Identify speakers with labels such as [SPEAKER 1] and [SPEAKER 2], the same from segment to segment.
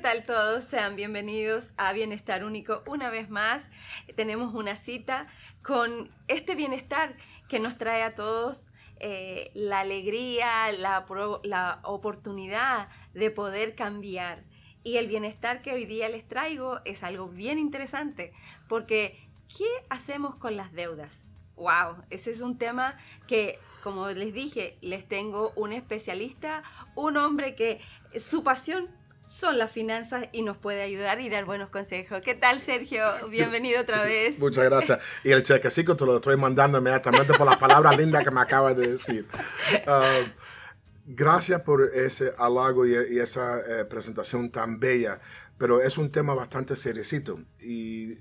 [SPEAKER 1] tal todos? Sean bienvenidos a Bienestar Único una vez más. Tenemos una cita con este bienestar que nos trae a todos eh, la alegría, la, la oportunidad de poder cambiar. Y el bienestar que hoy día les traigo es algo bien interesante, porque ¿qué hacemos con las deudas? Wow, ese es un tema que, como les dije, les tengo un especialista, un hombre que su pasión son las finanzas y nos puede ayudar y dar buenos consejos. ¿Qué tal, Sergio? Bienvenido otra vez. Muchas gracias.
[SPEAKER 2] Y el chequecito te lo estoy mandando inmediatamente por las palabras lindas que me acabas de decir. Um, gracias por ese halago y, esa eh, presentación tan bella, pero es un tema bastante seriecito. Y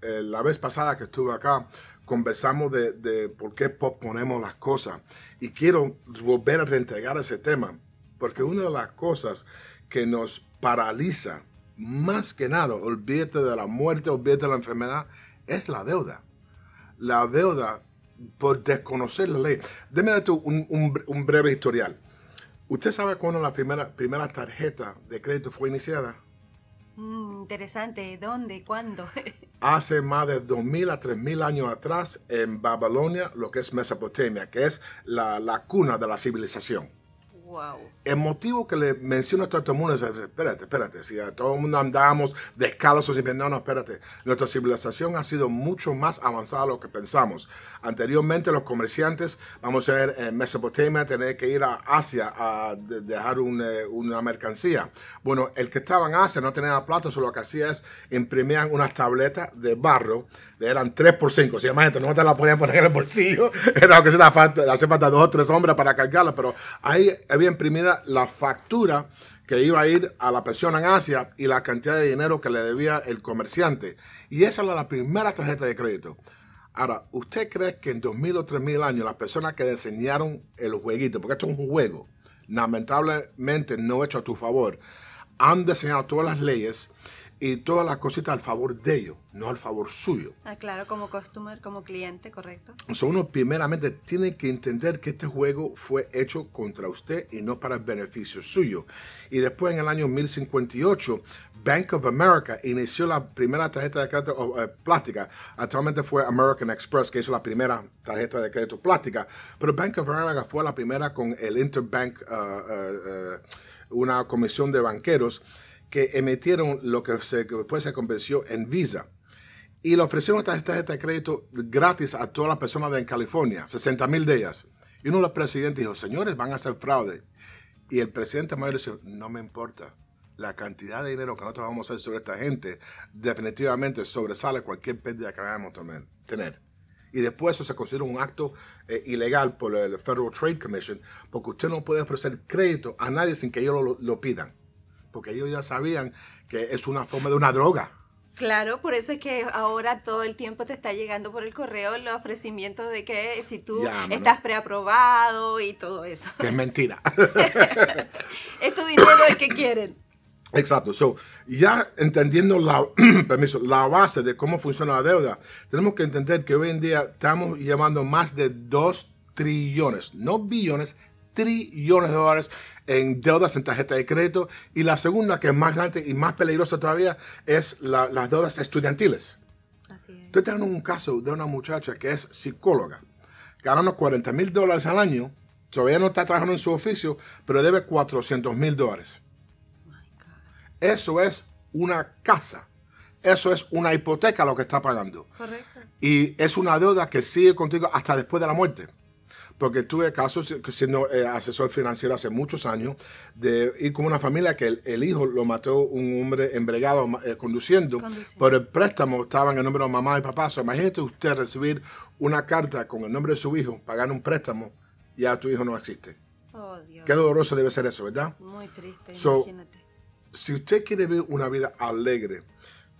[SPEAKER 2] la vez pasada que estuve acá, conversamos de, de, por qué posponemos las cosas. Y quiero volver a reintegrar ese tema, porque una de las cosas que nos paraliza, más que nada, olvídate de la muerte, olvídate de la enfermedad, es la deuda. La deuda por desconocer la ley. Deme darte un, breve historial. ¿Usted sabe cuándo la primera, primera tarjeta de crédito fue iniciada?
[SPEAKER 1] Mm, interesante. ¿Dónde? ¿Cuándo?
[SPEAKER 2] Hace más de 2.000 a 3.000 años atrás en Babilonia, lo que es Mesopotamia, que es la, la cuna de la civilización. El motivo que le menciono a todo el mundo es, espérate, espérate, si a todo el mundo andábamos descalzos y no, no, espérate, nuestra civilización ha sido mucho más avanzada de lo que pensamos. Anteriormente los comerciantes, vamos a ver, en eh, Mesopotamia tenían que ir a Asia a dejar eh, una mercancía. Bueno, el que estaba en Asia no tenía plata, solo lo que hacía es imprimían unas tabletas de barro eran 3 por 5. Si además no te la podían poner en el bolsillo. Era lo que se la falta, hace falta dos o tres hombres para cargarla, pero ahí había imprimida la factura que iba a ir a la pensión en Asia y la cantidad de dinero que le debía el comerciante. Y esa era la primera tarjeta de crédito. Ahora, ¿usted cree que en 2000 o 3000 años las personas que diseñaron el jueguito, porque esto es un juego, lamentablemente no hecho a tu favor, han diseñado todas las leyes y todas las cositas al favor de ellos, no al favor suyo.
[SPEAKER 1] Ah, claro, como customer, como cliente, correcto.
[SPEAKER 2] O uno primeramente tiene que entender que este juego fue hecho contra usted y no para el beneficio suyo. Y después en el año 1058, Bank of America inició la primera tarjeta de crédito eh, plástica. Actualmente fue American Express que hizo la primera tarjeta de crédito plástica, pero Bank of America fue la primera con el Interbank, ah, ah, ah, una comisión de banqueros que emitieron lo que después se convenció en Visa. Y le ofrecieron estas tarjeta de crédito gratis a todas las personas de California, 60 mil de ellas. Y uno de los presidentes dijo, señores, van a hacer fraude. Y el presidente mayor dijo, no me importa. La cantidad de dinero que nosotros vamos a hacer sobre esta gente definitivamente sobresale cualquier pérdida que vayamos a tener. Y después eso se consideró un acto eh, ilegal por el Federal Trade Commission, porque usted no puede ofrecer crédito a nadie sin que ellos lo pidan porque ellos ya sabían que es una forma de una droga.
[SPEAKER 1] Claro, por eso es que ahora todo el tiempo te está llegando por el correo los ofrecimientos de que si tú estás preaprobado y todo eso. Que es mentira. es tu dinero el que quieren.
[SPEAKER 2] Exacto. So, ya entendiendo la, permiso, la base de cómo funciona la deuda, tenemos que entender que hoy en día estamos llevando más de 2 trillones, no billones, trillones de dólares en deudas en tarjeta de crédito. Y la segunda, que es más grande y más peligrosa todavía, es las deudas estudiantiles. Estoy teniendo un caso de una muchacha que es psicóloga, ganando 40 mil dólares al año, todavía no está trabajando en su oficio, pero debe 400 mil dólares. Oh Eso es una casa. Eso es una hipoteca lo que está pagando. Y es una deuda que sigue contigo hasta después de la muerte porque tuve casos siendo eh, asesor financiero hace muchos años, de ir con una familia que el, hijo lo mató un hombre embregado eh, conduciendo, por pero el préstamo estaba en el nombre de mamá y papá. So, imagínate usted recibir una carta con el nombre de su hijo, pagar un préstamo, ya tu hijo no existe. Oh, Dios. Qué doloroso debe ser eso, ¿verdad?
[SPEAKER 1] Muy triste, imagínate.
[SPEAKER 2] Si usted quiere vivir una vida alegre,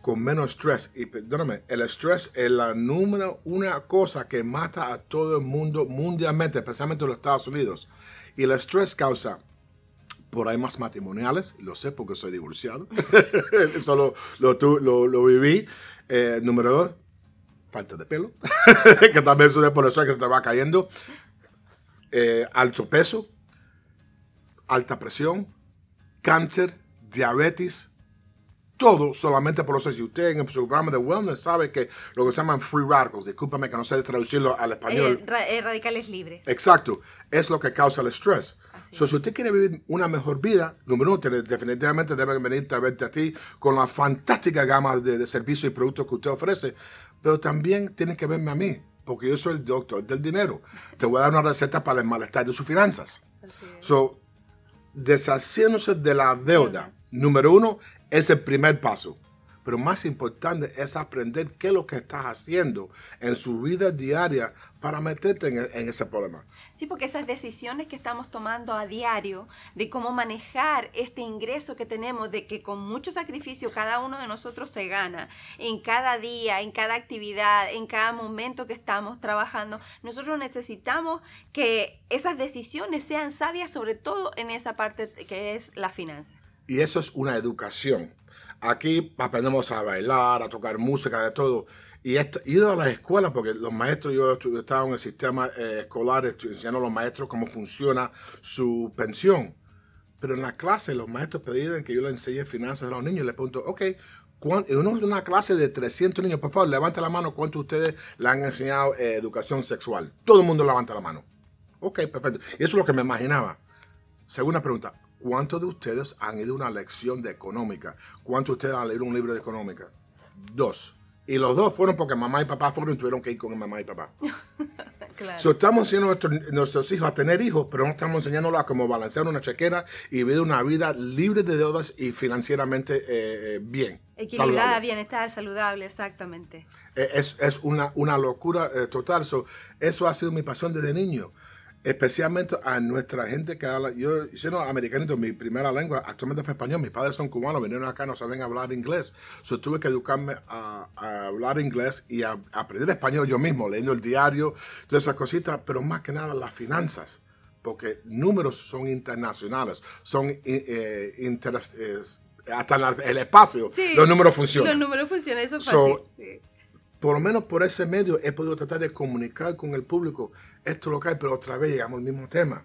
[SPEAKER 2] con menos estrés. Y perdóname, el estrés es la número una cosa que mata a todo el mundo mundialmente, especialmente en los Estados Unidos. Y el estrés causa problemas matrimoniales, lo sé porque soy divorciado, eso lo, lo, lo, viví. Eh, número dos, falta de pelo, que también sucede por eso que se te va cayendo. Eh, alto peso, alta presión, cáncer, diabetes, todo solamente por eso. Si usted en su programa de wellness sabe que lo que se llaman free radicals, discúlpame que no sé traducirlo al español.
[SPEAKER 1] Eh, eh, radicales libres.
[SPEAKER 2] Exacto, es lo que causa el estrés. si usted quiere vivir una mejor vida, número uno, definitivamente debe venir a verte a ti con la fantástica gama de, servicios y productos que usted ofrece, pero también tiene que verme a mí, porque yo soy el doctor del dinero. Te voy a dar una receta para el malestar de sus finanzas. So, deshaciéndose de la deuda, número uno, es el primer paso. Pero más importante es aprender qué es lo que estás haciendo en su vida diaria para meterte e, en, ese problema.
[SPEAKER 1] Sí, porque esas decisiones que estamos tomando a diario de cómo manejar este ingreso que tenemos, de que con mucho sacrificio cada uno de nosotros se gana en cada día, en cada actividad, en cada momento que estamos trabajando, nosotros necesitamos que esas decisiones sean sabias, sobre todo en esa parte que es la finanza.
[SPEAKER 2] Y eso es una educación. Aquí aprendemos a bailar, a tocar música, de todo. Y esto, he ido a las escuelas porque los maestros, yo estaba en el sistema eh, escolar enseñando a los maestros cómo funciona su pensión. Pero en la clase los maestros pedían que yo les enseñe finanzas a los niños les pregunto, ok, en una clase de 300 niños, por favor, levante la mano cuántos ustedes le han enseñado eh, educación sexual. Todo el mundo levanta la mano. Ok, perfecto. Y eso es lo que me imaginaba. Segunda pregunta, ¿Cuántos de ustedes han ido a una lección de económica? ¿Cuántos de ustedes han leído un libro de económica? Dos. Y los dos fueron porque mamá y papá fueron y tuvieron que ir con mamá y papá. claro. estamos enseñando a nuestros, hijos a tener hijos, pero no estamos enseñándolos a cómo balancear una chequera y vivir una vida libre de deudas y financieramente eh, eh, bien.
[SPEAKER 1] Equilibrada, bienestar, saludable, exactamente.
[SPEAKER 2] Eh, es, es, una, una locura total. eso ha sido mi pasión desde niño especialmente a nuestra gente que habla, yo siendo americanito, mi primera lengua actualmente fue español, mis padres son cubanos, vinieron acá, no saben hablar inglés, so, tuve que educarme a, hablar inglés y a, aprender español yo mismo, leyendo el diario, todas esas cositas, pero más que nada las finanzas, porque números son internacionales, son eh, eh hasta el espacio, los números funcionan. Los
[SPEAKER 1] números funcionan, eso es
[SPEAKER 2] por lo menos por ese medio he podido tratar de comunicar con el público esto lo que hay, pero otra vez llegamos al mismo tema.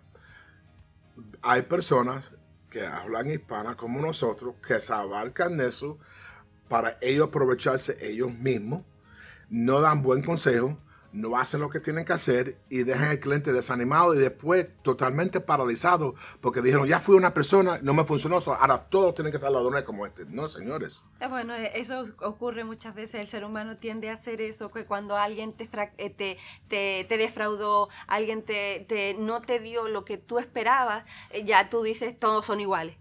[SPEAKER 2] Hay personas que hablan hispana como nosotros que se abarcan eso para ellos aprovecharse ellos mismos, no dan buen consejo, no hacen lo que tienen que hacer y dejan al cliente desanimado y después totalmente paralizado porque dijeron, ya fui una persona, no me funcionó, ahora todos tienen que ser ladrones como este. No, señores.
[SPEAKER 1] Eh, bueno, eh, eso ocurre muchas veces, el ser humano tiende a hacer eso, que cuando alguien te, eh, te, te, defraudó, alguien te, no te dio lo que tú esperabas, ya tú dices, todos son iguales,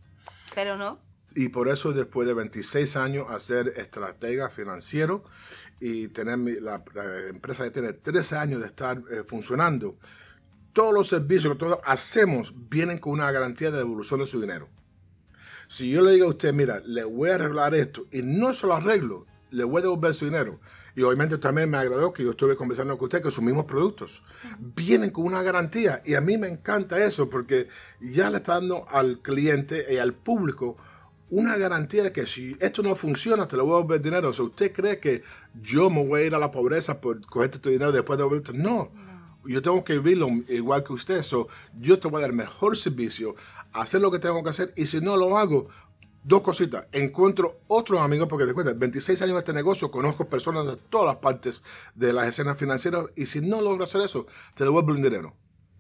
[SPEAKER 1] pero no.
[SPEAKER 2] Y por eso después de 26 años hacer estratega financiero y tener la, empresa que tiene 13 años de estar eh, funcionando, todos los servicios que todos hacemos vienen con una garantía de devolución de su dinero. Si yo le digo a usted, mira, le voy a arreglar esto y no solo arreglo, le voy a devolver su dinero. Y obviamente también me agradó que yo estuve conversando con usted que sus mismos productos vienen con una garantía. Y a mí me encanta eso porque ya le está dando al cliente y al público una garantía de que si esto no funciona, te lo voy a devolver dinero. O sea, ¿usted cree que yo me voy a ir a la pobreza por cogerte tu dinero después de volverte, No. Yo tengo que vivirlo igual que usted. So, yo te voy a dar el mejor servicio, hacer lo que tengo que hacer y si no lo hago, dos cositas. Encuentro otros amigos, porque te cuenta, 26 años de este negocio, conozco personas de todas las partes de las escenas financieras y si no logro hacer eso, te devuelvo el dinero.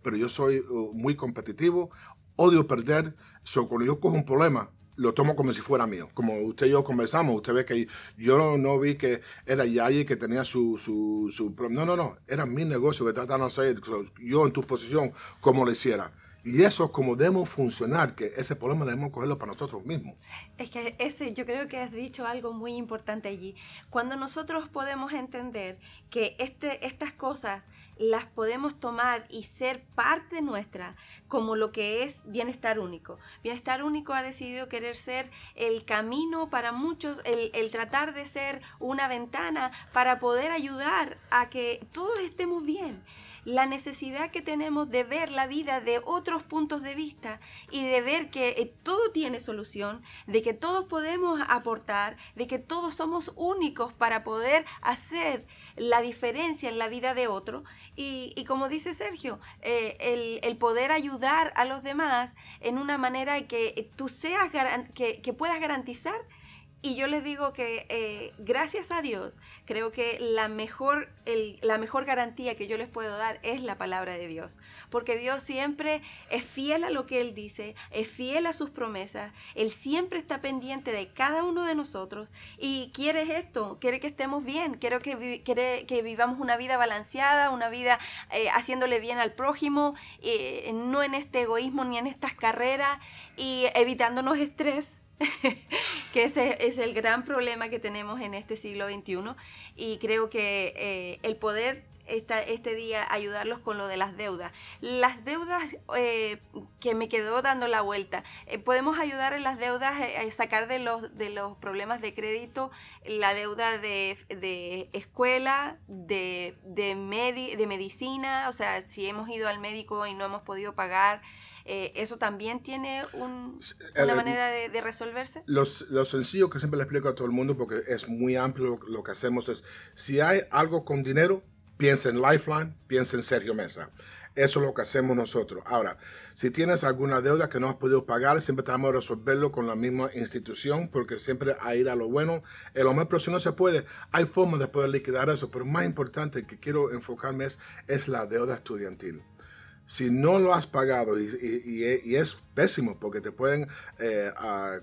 [SPEAKER 2] Pero yo soy uh, muy competitivo, odio perder. So, cuando yo cojo un problema, lo tomo como si fuera mío. Como usted y yo conversamos, usted ve que yo no vi que era Yayi que tenía su, su, No, no, no, era mi negocio que tratan de hacer yo en tu posición, como lo hiciera. Y eso es como debemos funcionar, que ese problema debemos cogerlo para nosotros mismos.
[SPEAKER 1] Es que ese, yo creo que has dicho algo muy importante allí. Cuando nosotros podemos entender que este, estas cosas las podemos tomar y ser parte nuestra como lo que es bienestar único. Bienestar único ha decidido querer ser el camino para muchos, el, el tratar de ser una ventana para poder ayudar a que todos estemos bien la necesidad que tenemos de ver la vida de otros puntos de vista y de ver que eh, todo tiene solución, de que todos podemos aportar, de que todos somos únicos para poder hacer la diferencia en la vida de otro. Y, como dice Sergio, eh, el, poder ayudar a los demás en una manera que tú seas, que puedas garantizar y yo les digo que eh, gracias a Dios, creo que la mejor, la mejor garantía que yo les puedo dar es la palabra de Dios. Porque Dios siempre es fiel a lo que Él dice, es fiel a sus promesas, Él siempre está pendiente de cada uno de nosotros y quiere esto, quiere que estemos bien, quiere que, que vivamos una vida balanceada, una vida eh, haciéndole bien al prójimo, eh, no en este egoísmo ni en estas carreras y evitándonos estrés que ese es el gran problema que tenemos en este siglo XXI y creo que eh, el poder esta, este día ayudarlos con lo de las deudas. Las deudas eh, que me quedó dando la vuelta, eh, podemos ayudar en las deudas, eh, a sacar de los, de los problemas de crédito la deuda de, escuela, de, de, medicina, o sea, si hemos ido al médico y no hemos podido pagar. ¿Eso también tiene una manera de, resolverse?
[SPEAKER 2] Los, lo sencillo que siempre le explico a todo el mundo, porque es muy amplio lo, que hacemos, es si hay algo con dinero, piensa en Lifeline, piensa en Sergio Mesa. Eso es lo que hacemos nosotros. Ahora, si tienes alguna deuda que no has podido pagar, siempre tratamos de resolverlo con la misma institución, porque siempre hay ir a lo bueno. En lo más próximo no se puede. Hay formas de poder liquidar eso, pero más importante que quiero enfocarme es la deuda estudiantil si no lo has pagado, y, es pésimo porque te pueden, eh,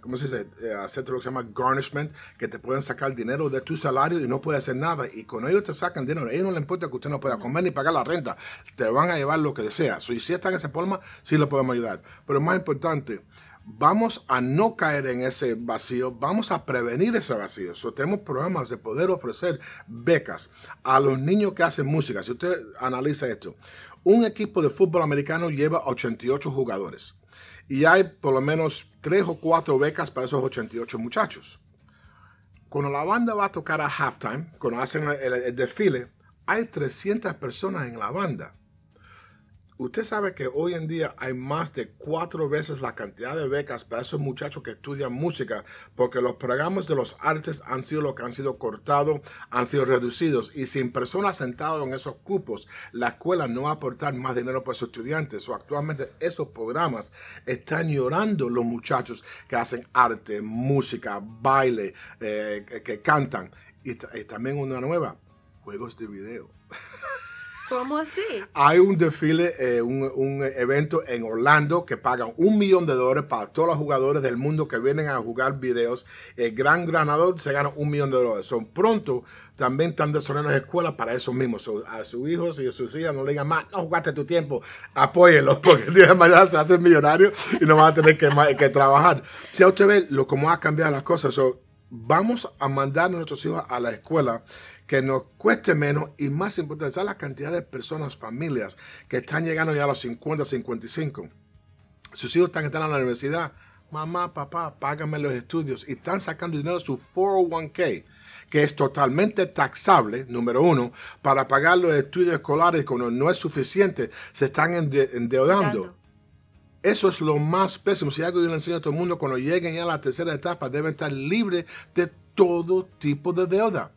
[SPEAKER 2] ¿cómo se dice? Eh, lo que se llama garnishment, que te pueden sacar dinero de tu salario y no puedes hacer nada. Y con ellos te sacan dinero. A ellos no les importa que usted no pueda comer ni pagar la renta. Te van a llevar lo que deseas. si están en ese problema, sí lo podemos ayudar. Pero más importante, vamos a no caer en ese vacío, vamos a prevenir ese vacío. So, tenemos programas de poder ofrecer becas a los niños que hacen música. Si usted analiza esto, un equipo de fútbol americano lleva 88 jugadores y hay por lo menos tres o cuatro becas para esos 88 muchachos. Cuando la banda va a tocar a halftime, cuando hacen el desfile, hay 300 personas en la banda Usted sabe que hoy en día hay más de cuatro veces la cantidad de becas para esos muchachos que estudian música, porque los programas de los artes han sido los que han sido cortados, han sido reducidos, y sin personas sentadas en esos cupos, la escuela no va a aportar más dinero para sus estudiantes. O actualmente esos programas están llorando los muchachos que hacen arte, música, baile, eh, que, cantan. Y, y también una nueva, juegos de video. ¿Cómo así? Hay un desfile, eh, un, evento en Orlando que pagan un millón de dólares para todos los jugadores del mundo que vienen a jugar videos. El gran ganador se gana un millón de dólares. Son pronto también están desarrollando escuelas para eso mismos a sus hijos y a sus hijas no le digan más, no jugaste tu tiempo, apóyenlos porque el día de mañana se hacen millonarios y no van a tener que, trabajar. Si a usted ve lo, cómo ha cambiado las cosas, vamos a mandar a nuestros hijos a la escuela que nos cueste menos y más importante, la cantidad de personas, familias que están llegando ya a los 50, 55? Sus hijos están entrando a la universidad. Mamá, papá, págame los estudios. Y están sacando dinero de su 401k, que es totalmente taxable, número uno, para pagar los estudios escolares cuando no es suficiente. Se están endeudando. Eso es lo más pésimo. Si algo yo le enseño a todo el mundo, cuando lleguen ya a la tercera etapa, deben estar libres de todo tipo de deuda.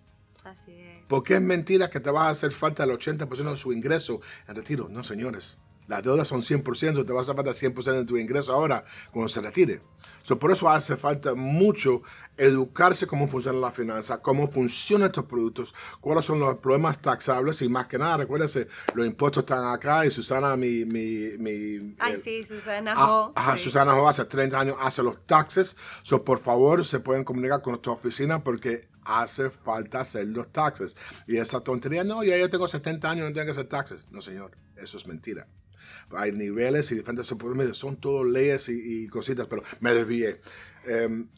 [SPEAKER 2] Porque es mentira que te va a hacer falta el 80% de su ingreso en retiro. No, señores. Las deudas son 100%, te vas a faltar 100% de tu ingreso ahora cuando se retire. eso por eso hace falta mucho educarse cómo funciona la finanza, cómo funcionan estos productos, cuáles son los problemas taxables y más que nada, recuérdese, los impuestos están acá y Susana, mi... mi, mi Ay,
[SPEAKER 1] sí, Susana Ho.
[SPEAKER 2] Ah, Susana Ho hace 30 años hace los taxes. por favor, se pueden comunicar con nuestra oficina porque hace falta hacer los taxes. Y esa tontería, no, ya yo tengo 70 años, no tengo que hacer taxes. No, señor, eso es mentira hay niveles y diferentes oportunidades. son todo leyes y, cositas, pero me desvié. Em,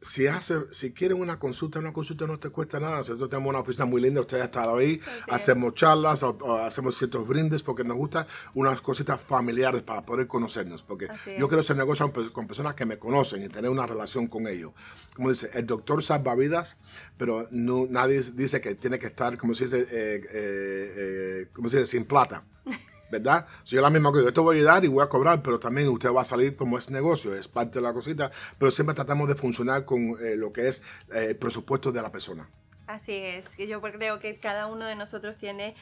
[SPEAKER 2] si, hace, si quieren una consulta, una consulta no te cuesta nada. Nosotros tenemos una oficina muy linda, ustedes han estado ahí, hacemos charlas, o, hacemos ciertos brindes porque nos gusta unas cositas familiares para poder conocernos. Porque yo quiero hacer negocios con personas que me conocen y tener una relación con ellos. Como dice, el doctor salva vidas, pero no, nadie dice que tiene que estar, como se dice, eh, eh, eh, como se dice, sin plata. ¿verdad? Si yo la misma yo. esto voy a ayudar y voy a cobrar, pero también usted va a salir como es negocio, es parte de la cosita, pero siempre tratamos de funcionar con eh, lo que es eh, el presupuesto de la persona.
[SPEAKER 1] Así es, yo creo que cada uno de nosotros tiene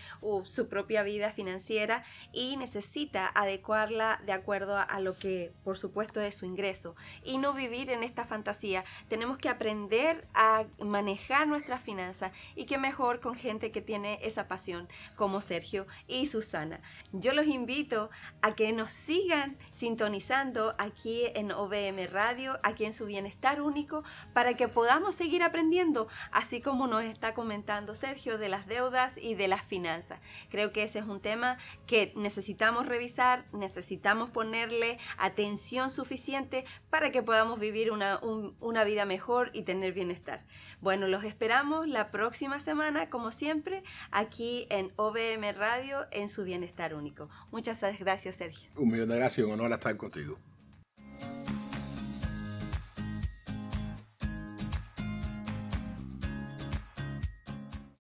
[SPEAKER 1] su propia vida financiera y necesita adecuarla de acuerdo a, lo que, por supuesto, es su ingreso y no vivir en esta fantasía. Tenemos que aprender a manejar nuestras finanzas y qué mejor con gente que tiene esa pasión como Sergio y Susana. Yo los invito a que nos sigan sintonizando aquí en OVM Radio, aquí en su Bienestar Único, para que podamos seguir aprendiendo, así como nos está comentando Sergio de las deudas y de las finanzas. Creo que ese es un tema que necesitamos revisar, necesitamos ponerle atención suficiente para que podamos vivir una, vida mejor y tener bienestar. Bueno, los esperamos la próxima semana, como siempre, aquí en OBM Radio en su Bienestar Único. Muchas gracias, Sergio.
[SPEAKER 2] Un millón de gracias, un honor estar contigo.